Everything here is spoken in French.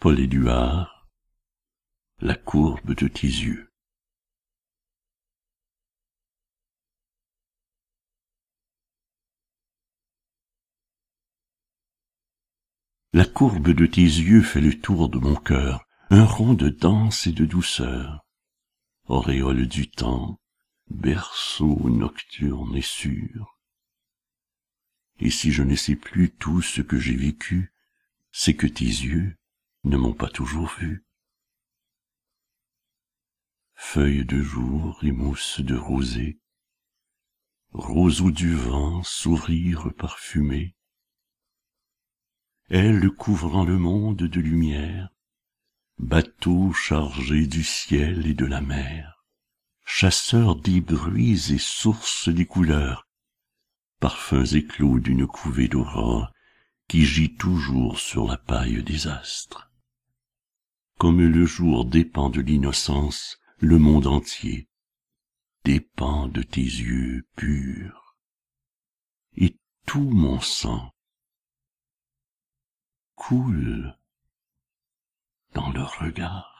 Paul Éluard, La courbe de tes yeux. La courbe de tes yeux fait le tour de mon cœur, un rond de danse et de douceur. Auréole du temps, berceau nocturne et sûr. Et si je ne sais plus tout ce que j'ai vécu, c'est que tes yeux, ne m'ont pas toujours vu. Feuilles de jour et mousse de rosée, roseaux du vent, sourire parfumé, ailes couvrant le monde de lumière, bateaux chargés du ciel et de la mer, chasseurs des bruits et sources des couleurs, parfums éclos d'une couvée d'aurore qui gît toujours sur la paille des astres comme le jour dépend de l'innocence, le monde entier dépend de tes yeux purs. Et tout mon sang coule dans leur regard.